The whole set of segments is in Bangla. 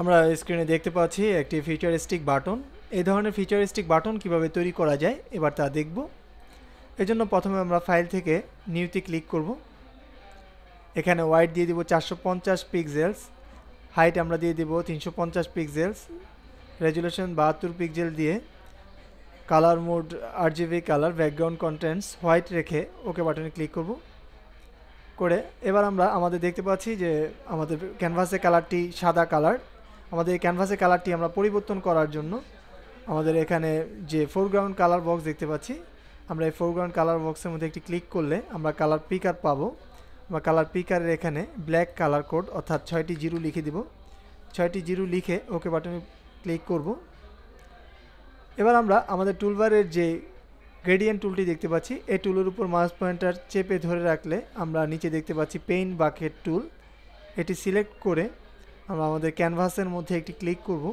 আমরা স্ক্রিনে দেখতে পাচ্ছি একটি ফিচারিস্টিক বাটন এই ধরনের ফিচারিস্টিক বাটন কিভাবে তৈরি করা যায় এবার তা দেখব এজন্য প্রথমে আমরা ফাইল থেকে নিউতে ক্লিক করব এখানে ওয়াইট দিয়ে দিব চারশো পঞ্চাশ পিক্সেলস হাইট আমরা দিয়ে দিব তিনশো পঞ্চাশ পিক্সেলস রেজুলেশন বাহাত্তর পিক্সেল দিয়ে colour mode RGB colour background contents white রেখে ওকে বাটনে ক্লিক করব করে এবার আমরা আমাদের দেখতে পাচ্ছি যে আমাদের ক্যানভাসে কালারটি সাদা কালার আমাদের ক্যানভাসের কালারটি আমরা পরিবর্তন করার জন্য আমাদের এখানে যে ফোরগ্রাউন্ড কালার বক্স দেখতে পাচ্ছি আমরা এই ফোরগ্রাউন্ড কালার বক্সের মধ্যে একটি ক্লিক করলে আমরা কালার পিকার পাবো আমরা কালার পিকারের এখানে ব্ল্যাক কালার কোড অর্থাৎ ছয়টি জিরো লিখে দিব ছয়টি জিরো লিখে ওকে বাটনে ক্লিক করব এবার আমরা আমাদের টুলবারের যে গ্রেডিয়েন্ট টুলটি দেখতে পাচ্ছি এই টুলের উপর মাস পয়েন্টার চেপে ধরে রাখলে আমরা নিচে দেখতে পাচ্ছি পেইন বাকেট টুল এটি সিলেক্ট করে আমরা আমাদের ক্যানভাসের মধ্যে একটি ক্লিক করব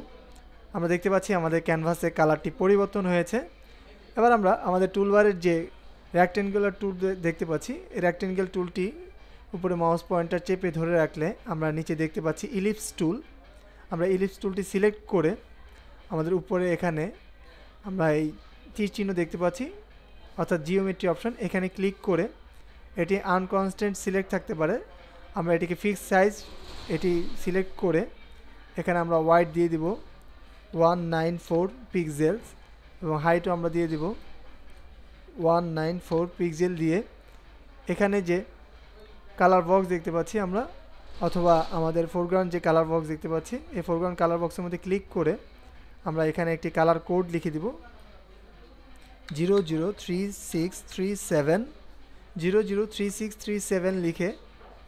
আমরা দেখতে পাচ্ছি আমাদের ক্যানভাসে কালারটি পরিবর্তন হয়েছে এবার আমরা আমাদের টুলবারের যে র্যাক্টেঙ্গুলার টুল দেখতে পাচ্ছি র্যাক্টেঙ্গেল টুলটি উপরে মাউস পয়েন্টার চেপে ধরে রাখলে আমরা নিচে দেখতে পাচ্ছি ইলিপস টুল আমরা ইলিপস টুলটি সিলেক্ট করে আমাদের উপরে এখানে আমরা এই তীর চিহ্ন দেখতে পাচ্ছি অর্থাৎ জিওমেট্রি অপশন এখানে ক্লিক করে এটি আনকনস্ট্যান্ট সিলেক্ট থাকতে পারে আমরা এটিকে ফিক্সড সাইজ এটি সিলেক্ট করে এখানে আমরা ওয়াইট দিয়ে দিব ওয়ান নাইন ফোর পিক্সেলস এবং হাইটও আমরা দিয়ে দিব ওয়ান নাইন ফোর পিক্সেল দিয়ে এখানে যে কালার বক্স দেখতে পাচ্ছি আমরা অথবা আমাদের ফোরগ্রাউন্ড যে কালার বক্স দেখতে পাচ্ছি এই ফোরগ্রাউন্ড কালার বক্সের মধ্যে ক্লিক করে আমরা এখানে একটি কালার কোড লিখে দিব zero zero three six three seven zero zero three six three seven লিখে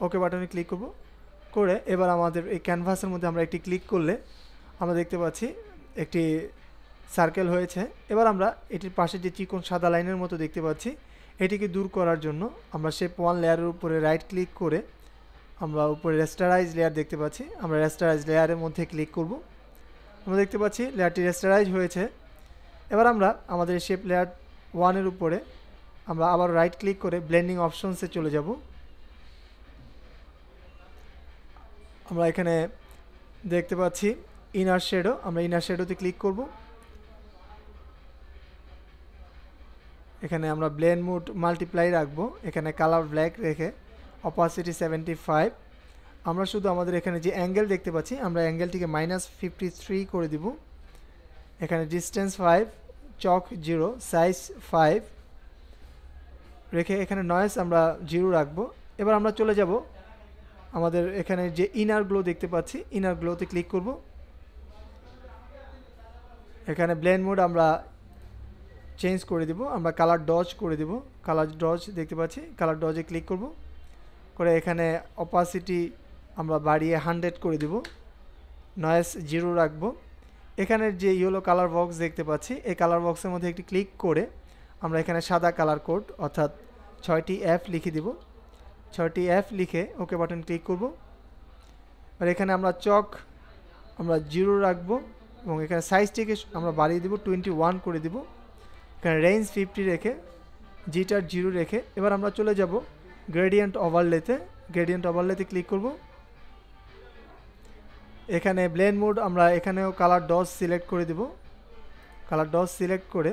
ওকে বাটনে ক্লিক করবো করে এবার আমাদের এই ক্যানভাসের মধ্যে আমরা একটি ক্লিক করলে আমরা দেখতে পাচ্ছি একটি সার্কেল হয়েছে এবার আমরা এটির পাশে যে চিকন সাদা লাইনের মতো দেখতে পাচ্ছি এটিকে দূর করার জন্য আমরা শেপ ওয়ান লেয়ারের উপরে রাইট ক্লিক করে আমরা উপরে রেস্টারাইজ লেয়ার দেখতে পাচ্ছি আমরা রেস্টারাইজ লেয়ারের মধ্যে ক্লিক করব আমরা দেখতে পাচ্ছি লেয়ারটি রেস্টারাইজ হয়েছে এবার আমরা আমাদের শেপ লেয়ার ওয়ানের উপরে আমরা আবার রাইট ক্লিক করে ব্লেন্ডিং অপশনসে চলে যাব আমরা এখানে দেখতে পাচ্ছি ইনার শেডো আমরা ইনার শেডোতে ক্লিক করব এখানে আমরা ব্লেন মুড মাল্টিপ্লাই রাখবো এখানে কালার ব্ল্যাক রেখে অপাসিটি সেভেন্টি ফাইভ আমরা শুধু আমাদের এখানে যে অ্যাঙ্গেল দেখতে পাচ্ছি আমরা অ্যাঙ্গেলটিকে মাইনাস ফিফটি থ্রি করে দিব এখানে distance five choke zero size five রেখে এখানে নয়েস আমরা জিরো রাখবো এবার আমরা চলে যাব আমাদের এখানে যে ইনার গ্লো দেখতে পাচ্ছি ইনার গ্লোতে ক্লিক করব এখানে ব্লেন্ড মোড আমরা চেঞ্জ করে দেবো আমরা কালার ডজ করে দেবো কালার ডজ দেখতে পাচ্ছি কালার ডজে ক্লিক করব করে এখানে অপাসিটি আমরা বাড়িয়ে হান্ড্রেড করে দেবো নয়েস জিরো রাখবো এখানের যে ইয়েলো কালার বক্স দেখতে পাচ্ছি এই কালার বক্সের মধ্যে একটি ক্লিক করে আমরা এখানে সাদা কালার কোড অর্থাৎ ছয়টি অ্যাপ লিখে দেবো ছয়টি এফ লিখে ওকে বাটন ক্লিক করব আর এখানে আমরা চক আমরা জিরো রাখবো এবং এখানে সাইজটিকে আমরা বাড়িয়ে দেবো টোয়েন্টি ওয়ান করে দেব এখানে রেঞ্জ ফিফটি রেখে জিটার জিরো রেখে এবার আমরা চলে যাব গ্রেডিয়েন্ট ওভারলেতে গ্রেডিয়েন্ট ওভারলেতে ক্লিক করব এখানে ব্লেন মোড আমরা এখানেও কালার ডস সিলেক্ট করে দেব কালার ডস সিলেক্ট করে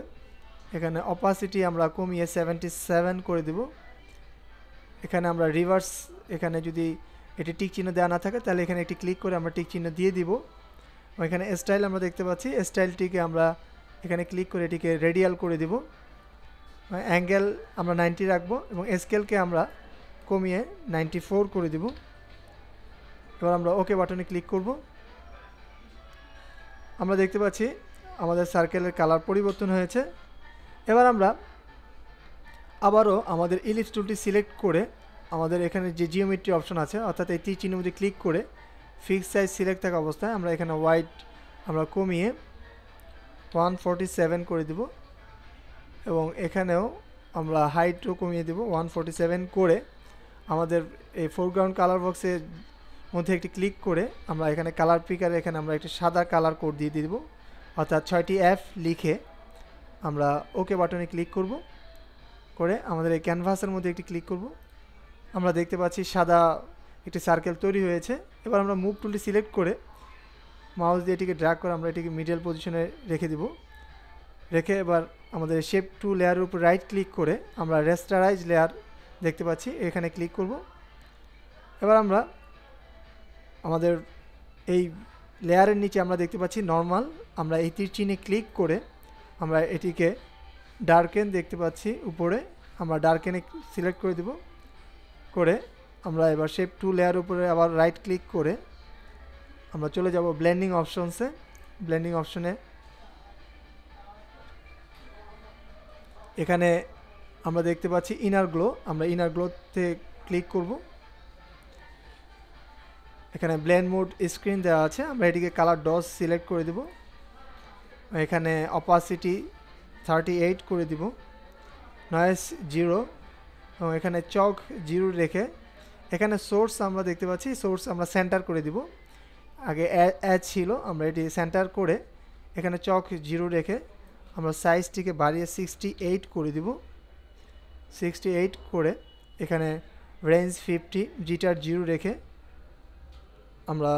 এখানে অপাসিটি আমরা কমিয়ে সেভেন্টি সেভেন করে দেবো এখানে আমরা রিভার্স এখানে যদি এটি টিক চিহ্ন দেওয়া না থাকে তাহলে এখানে একটি ক্লিক করে আমরা টিক চিহ্ন দিয়ে দিব এখানে স্টাইল আমরা দেখতে পাচ্ছি স্টাইলটিকে আমরা এখানে ক্লিক করে এটিকে রেডিয়াল করে দিব অ্যাঙ্গেল আমরা নাইনটি রাখবো এবং স্কেলকে আমরা কমিয়ে নাইনটি করে দিব এবার আমরা ওকে বাটনে ক্লিক করব আমরা দেখতে পাচ্ছি আমাদের সার্কেলের কালার পরিবর্তন হয়েছে এবার আমরা আবারও আমাদের ইলিপস টুলটি সিলেক্ট করে আমাদের এখানে যে জিওমেট্রি অপশন আছে অর্থাৎ এই চিহ্ন মধ্যে ক্লিক করে ফিক্স সাইজ সিলেক্ট থাকা অবস্থায় আমরা এখানে হোয়াইট আমরা কমিয়ে ওয়ান করে দেবো এবং এখানেও আমরা হাইটও কমিয়ে দেব ওয়ান করে আমাদের এই ফোরগ্রাউন্ড কালার বক্সের মধ্যে একটি ক্লিক করে আমরা এখানে কালার পিকারে এখানে আমরা একটি সাদা কালার কোড দিয়ে দিব অর্থাৎ ছয়টি অ্যাপ লিখে আমরা ওকে বাটনে ক্লিক করব করে আমাদের এই ক্যানভাসের মধ্যে একটি ক্লিক করব আমরা দেখতে পাচ্ছি সাদা একটি সার্কেল তৈরি হয়েছে এবার আমরা মুভ টুলটি সিলেক্ট করে মাউস দিয়ে এটিকে ড্র্যাগ করে আমরা এটিকে মিডিয়াল পজিশনে রেখে দিব রেখে এবার আমাদের শেপ টু লেয়ারের উপর রাইট ক্লিক করে আমরা রেস্টারাইজ লেয়ার দেখতে পাচ্ছি এখানে ক্লিক করব এবার আমরা আমাদের এই লেয়ারের নিচে আমরা দেখতে পাচ্ছি নর্মাল আমরা এই তীর চিনে ক্লিক করে আমরা এটিকে ডার্কেন দেখতে পাচ্ছি উপরে আমরা ডার্কেনে সিলেক্ট করে দেব করে আমরা এবার শেপ টু লেয়ার উপরে আবার রাইট ক্লিক করে আমরা চলে যাব ব্লেন্ডিং অপশনসে ব্লেন্ডিং অপশনে এখানে আমরা দেখতে পাচ্ছি ইনার গ্লো আমরা ইনার গ্লোতে ক্লিক করব এখানে ব্ল্যান্ড মোড স্ক্রিন দেওয়া আছে আমরা এটিকে কালার ডস সিলেক্ট করে দেব এখানে অপাসিটি থার্টি এইট করে দিব নয়েস জিরো এখানে চক জিরো রেখে এখানে সোর্স আমরা দেখতে পাচ্ছি সোর্স আমরা সেন্টার করে দিব আগে অ্যাচ ছিল আমরা এটি সেন্টার করে এখানে চক জিরো রেখে আমরা সাইজটিকে বাড়িয়ে সিক্সটি এইট করে দিব সিক্সটি এইট করে এখানে রেঞ্জ ফিফটি জিটার জিরো রেখে আমরা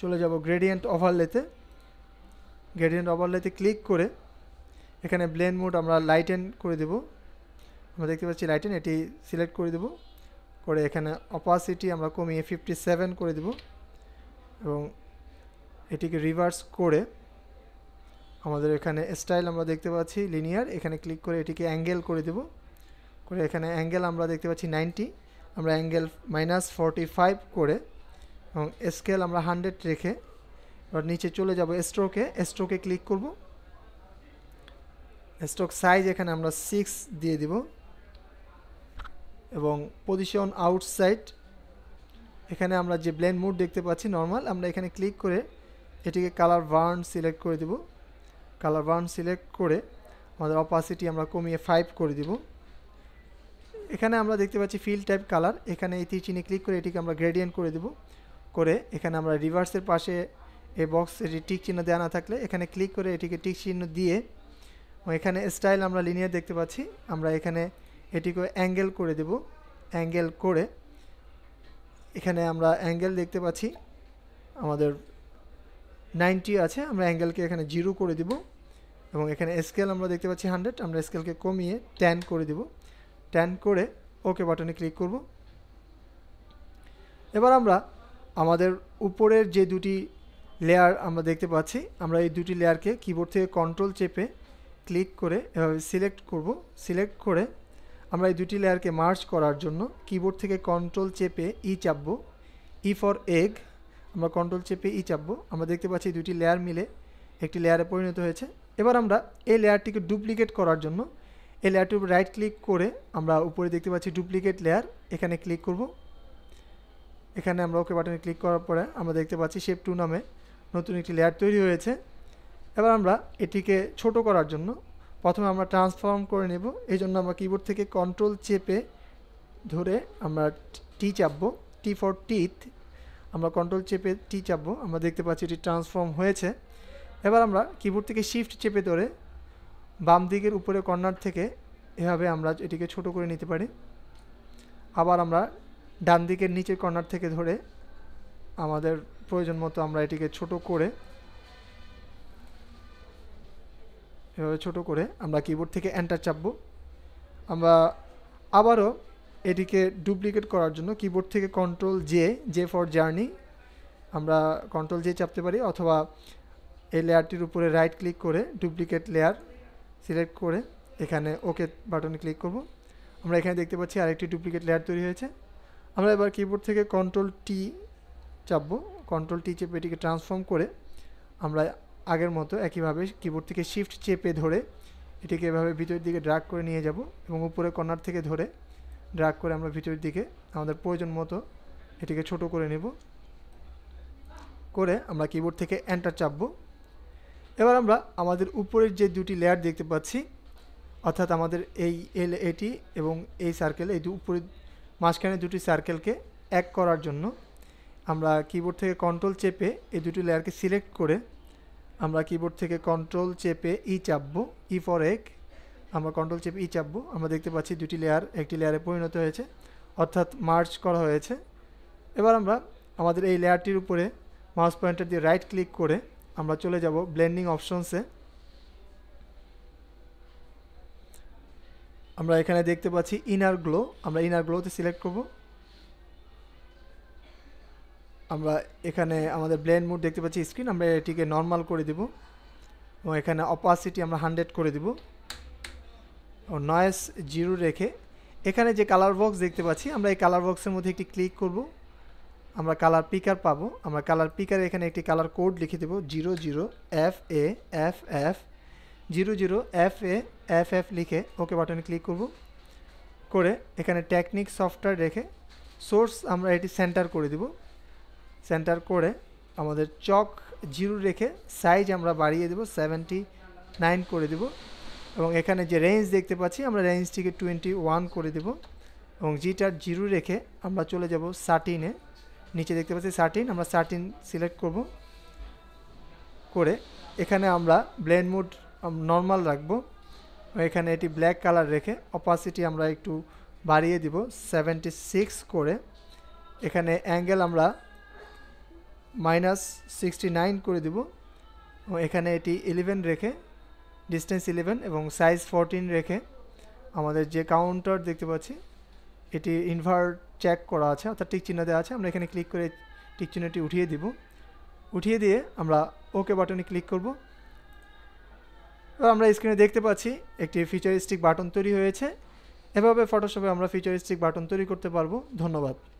চলে যাব গ্রেডিয়েন্ট ওভারলেতে গ্রেডিয়েন্ট ওভারলেতে ক্লিক করে এখানে ব্লেন মোড আমরা লাইটেন করে দেব আমরা দেখতে পাচ্ছি লাইটেন এটি সিলেক্ট করে দেব করে এখানে অপাসিটি আমরা কমিয়ে ফিফটি সেভেন করে দেব এবং এটিকে রিভার্স করে আমাদের এখানে স্টাইল আমরা দেখতে পাচ্ছি লিনিয়ার এখানে ক্লিক করে এটিকে অ্যাঙ্গেল করে দেব করে এখানে অ্যাঙ্গেল আমরা দেখতে পাচ্ছি নাইনটি আমরা অ্যাঙ্গেল মাইনাস ফর্টি ফাইভ করে এবং স্কেল আমরা হান্ড্রেড রেখে এবার নিচে চলে যাব স্ট্রোকে স্ট্রোকে ক্লিক করবো স্টক সাইজ এখানে আমরা সিক্স দিয়ে দিব এবং পজিশন আউটসাইড এখানে আমরা যে ব্লেন্ড মুড দেখতে পাচ্ছি নর্মাল আমরা এখানে ক্লিক করে এটিকে কালার বার্ন সিলেক্ট করে দেব কালার বার্ন সিলেক্ট করে আমাদের অপাসিটি আমরা কমিয়ে ফাইভ করে দিব এখানে আমরা দেখতে পাচ্ছি ফিল টাইপ কালার এখানে এই চিহ্নে ক্লিক করে এটিকে আমরা গ্রেডিয়েন্ট করে দেব করে এখানে আমরা রিভার্সের পাশে এই বক্স এটি টিক চিহ্ন দেওয়া না থাকলে এখানে ক্লিক করে এটিকে টিক চিহ্ন দিয়ে এখানে স্টাইল আমরা লিনিয়ার দেখতে পাচ্ছি আমরা এখানে এটিকে অ্যাঙ্গেল করে দেব অ্যাঙ্গেল করে এখানে আমরা অ্যাঙ্গেল দেখতে পাচ্ছি আমাদের নাইনটি আছে আমরা অ্যাঙ্গেলকে এখানে জিরো করে দেব এবং এখানে স্কেল আমরা দেখতে পাচ্ছি হান্ড্রেড আমরা স্কেলকে কমিয়ে ট্যান করে দেব ট্যান করে ওকে বাটনে ক্লিক করব এবার আমরা আমাদের উপরের যে দুটি লেয়ার আমরা দেখতে পাচ্ছি আমরা এই দুটি লেয়ারকে কিবোর্ড থেকে কন্ট্রোল চেপে ক্লিক করে এভাবে সিলেক্ট করব সিলেক্ট করে আমরা এই দুটি লেয়ারকে মার্চ করার জন্য কিবোর্ড থেকে কন্ট্রোল চেপে ই e চাপবো ই ফর এগ আমরা কন্ট্রোল চেপে ই e চাপবো আমরা দেখতে পাচ্ছি দুটি লেয়ার মিলে একটি লেয়ারে পরিণত হয়েছে এবার আমরা এই লেয়ারটিকে ডুপ্লিকেট করার জন্য এই লেয়ারটির উপর রাইট ক্লিক করে আমরা উপরে দেখতে পাচ্ছি ডুপ্লিকেট লেয়ার এখানে ক্লিক করব এখানে আমরা ওকে বাটনে ক্লিক করার পরে আমরা দেখতে পাচ্ছি শেপ টু নামে নতুন একটি লেয়ার তৈরি হয়েছে এবার আমরা এটিকে ছোট করার জন্য প্রথমে আমরা ট্রান্সফর্ম করে নেব এই জন্য আমরা কিবোর্ড থেকে কন্ট্রোল চেপে ধরে আমরা টি চাপবো টি ফর টিথ আমরা কন্ট্রোল চেপে টি চাপবো আমরা দেখতে পাচ্ছি এটি ট্রান্সফর্ম হয়েছে এবার আমরা কিবোর্ড থেকে শিফট চেপে ধরে বাম দিকের উপরে কর্নার থেকে এভাবে আমরা এটিকে ছোট করে নিতে পারি আবার আমরা ডান দিকের নিচের কর্নার থেকে ধরে আমাদের প্রয়োজন মতো আমরা এটিকে ছোট করে এভাবে ছোট করে আমরা কিবোর্ড থেকে এন্টার চাপবো আমরা আবারও এটিকে ডুপ্লিকেট করার জন্য কিবোর্ড থেকে control J J for journey আমরা কন্ট্রোল জে চাপতে পারি অথবা এই লেয়ারটির উপরে রাইট ক্লিক করে ডুপ্লিকেট লেয়ার সিলেক্ট করে এখানে ওকে বাটনে ক্লিক করব আমরা এখানে দেখতে পাচ্ছি আরেকটি ডুপ্লিকেট লেয়ার তৈরি হয়েছে আমরা এবার কিবোর্ড থেকে কন্ট্রোল টি চাপবো কন্ট্রোল টি চেপে এটিকে ট্রান্সফর্ম করে আমরা আগের মতো একইভাবে কিবোর্ড থেকে শিফট চেপে ধরে এটিকে এভাবে ভিতরের দিকে ড্রাগ করে নিয়ে যাব এবং উপরে কর্নার থেকে ধরে ড্রাগ করে আমরা ভিতরের দিকে আমাদের প্রয়োজন মতো এটিকে ছোট করে নেব করে আমরা কিবোর্ড থেকে এন্টার চাপব এবার আমরা আমাদের উপরের যে দুটি লেয়ার দেখতে পাচ্ছি অর্থাৎ আমাদের এই এল এটি এবং এই সার্কেল এই দু উপরে মাঝখানে দুটি সার্কেলকে এক করার জন্য আমরা কিবোর্ড থেকে কন্ট্রোল চেপে এই দুটি লেয়ারকে সিলেক্ট করে আমরা কিবোর্ড থেকে কন্ট্রোল চেপে ই e চাপবো ই ফর এক আমরা কন্ট্রোল চেপে ই e চাপবো আমরা দেখতে পাচ্ছি দুটি লেয়ার একটি লেয়ারে পরিণত হয়েছে অর্থাৎ মার্চ করা হয়েছে এবার আমরা আমাদের এই লেয়ারটির উপরে মাউস পয়েন্টার দিয়ে রাইট ক্লিক করে আমরা চলে যাব ব্লেন্ডিং অপশনসে আমরা এখানে দেখতে পাচ্ছি ইনার গ্লো আমরা ইনার গ্লোতে সিলেক্ট করবো আমরা এখানে আমাদের ব্লেন্ড মুড দেখতে পাচ্ছি স্ক্রিন আমরা এটিকে নর্মাল করে দিব এবং এখানে অপাসিটি আমরা হান্ড্রেড করে দিব ও নয়েস জিরো রেখে এখানে যে কালার বক্স দেখতে পাচ্ছি আমরা এই কালার বক্সের মধ্যে একটি ক্লিক করব আমরা কালার পিকার পাবো আমরা কালার পিকারে এখানে একটি কালার কোড লিখে দেব zero zero F A F F zero zero F A F F লিখে ওকে বাটনে ক্লিক করব করে এখানে টেকনিক সফটওয়্যার রেখে সোর্স আমরা এটি সেন্টার করে দেবো সেন্টার করে আমাদের চক জিরো রেখে সাইজ আমরা বাড়িয়ে দেবো সেভেন্টি নাইন করে দেব এবং এখানে যে রেঞ্জ দেখতে পাচ্ছি আমরা রেঞ্জটিকে টোয়েন্টি ওয়ান করে দেব এবং জিটার জিরো রেখে আমরা চলে যাব সার্টিনে নিচে দেখতে পাচ্ছি সার্টিন আমরা সার্টিন সিলেক্ট করব করে এখানে আমরা ব্লেন্ড মুড নর্মাল রাখবো এখানে এটি ব্ল্যাক কালার রেখে অপাসিটি আমরা একটু বাড়িয়ে দিব সেভেন্টি সিক্স করে এখানে অ্যাঙ্গেল আমরা মাইনাস সিক্সটি নাইন করে দিব এখানে এটি ইলেভেন রেখে ডিস্টেন্স ইলেভেন এবং সাইজ ফোরটিন রেখে আমাদের যে কাউন্টার দেখতে পাচ্ছি এটি ইনভার্ট চেক করা আছে অর্থাৎ টিক চিহ্ন দেওয়া আছে আমরা এখানে ক্লিক করে টিক চিহ্নটি উঠিয়ে দিব উঠিয়ে দিয়ে আমরা ওকে বাটনে ক্লিক করব এবার আমরা স্ক্রিনে দেখতে পাচ্ছি একটি ফিচারিস্টিক বাটন তৈরি হয়েছে এভাবে ফটোশপে আমরা ফিচারিস্টিক বাটন তৈরি করতে পারবো ধন্যবাদ